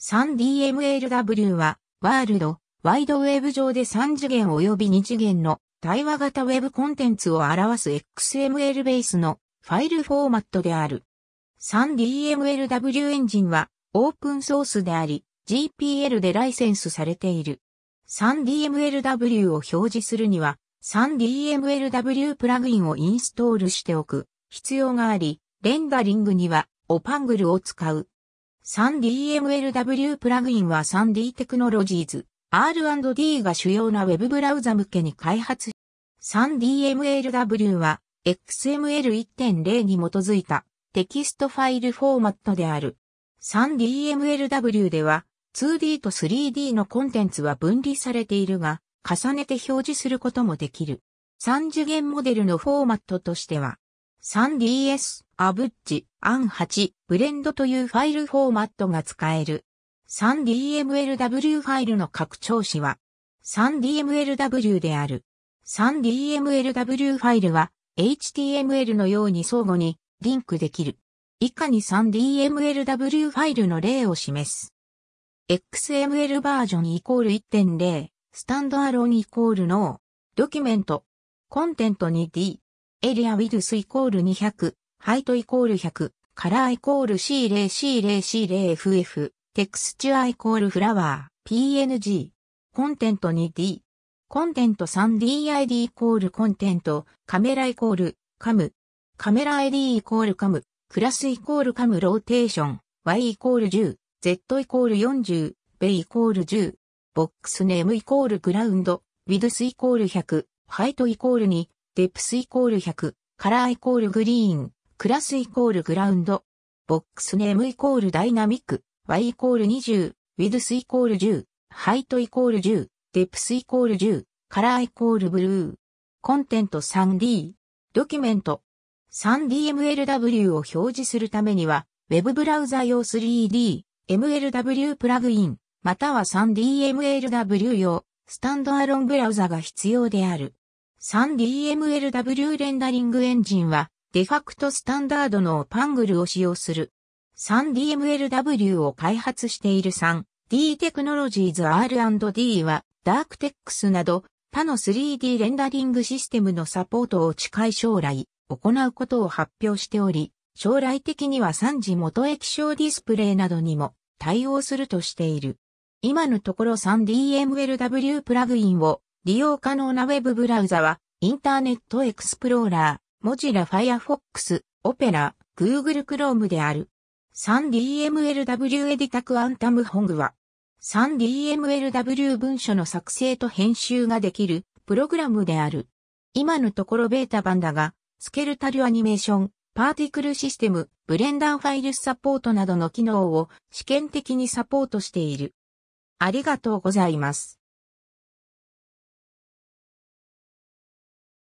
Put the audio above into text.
3DMLW は、ワールド、ワイドウェブ上で3次元及び2次元の対話型ウェブコンテンツを表す XML ベースのファイルフォーマットである。3DMLW エンジンはオープンソースであり、GPL でライセンスされている。3DMLW を表示するには、3DMLW プラグインをインストールしておく必要があり、レンダリングにはオパングルを使う。3DMLW プラグインは 3D テクノロジーズ R&D が主要な Web ブラウザ向けに開発。3DMLW は XML1.0 に基づいたテキストファイルフォーマットである。3DMLW では 2D と 3D のコンテンツは分離されているが、重ねて表示することもできる。3次元モデルのフォーマットとしては、3ds、アブッジ、アン8、ブレンドというファイルフォーマットが使える。3dmlw ファイルの拡張子は 3dmlw である。3dmlw ファイルは HTML のように相互にリンクできる。以下に 3dmlw ファイルの例を示す。XML バージョンイコール1.0、スタンドアローンイコールの、ドキュメント、コンテント 2D、エリアウィルスイコール200、ハイトイコール100、カラーイコール C0C0C0FF、テクスチュアイコールフラワー、PNG。コンテント 2D。コンテント 3DID イコールコンテント、カメライコール、カム。カメラ ID イコールカム、クラスイコールカムローテーション、Y イコール10、Z イコール40、ベイイコール10、ボックスネームイコールグラウンド、ウィドスイコール100、ハイトイコール2、デプスイコール100、カラーイコールグリーン、クラスイコールグラウンド、ボックスネームイコールダイナミック、y イコール20、ウィドスイコール10、ハイトイコール10、デプスイコール10、カラーイコールブルー。コンテント 3D、ドキュメント。3DMLW を表示するためには、Web ブラウザ用 3D、MLW プラグイン、または 3DMLW 用、スタンドアロンブラウザが必要である。3DMLW レンダリングエンジンは、デファクトスタンダードのパングルを使用する。3DMLW を開発している 3D テクノロジーズ R&D は、ダークテックスなど、他の 3D レンダリングシステムのサポートを近い将来、行うことを発表しており、将来的には3次元液晶ディスプレイなどにも対応するとしている。今のところ 3DMLW プラグインを利用可能なウェブブラウザは、インターネットエクスプローラー、モジラ Firefox、オペラ、Google Chrome である。3DMLW エディタクアンタムホングは、3DMLW 文書の作成と編集ができるプログラムである。今のところベータ版だが、スケルタルアニメーション、パーティクルシステム、ブレンダーファイルサポートなどの機能を試験的にサポートしている。ありがとうございます。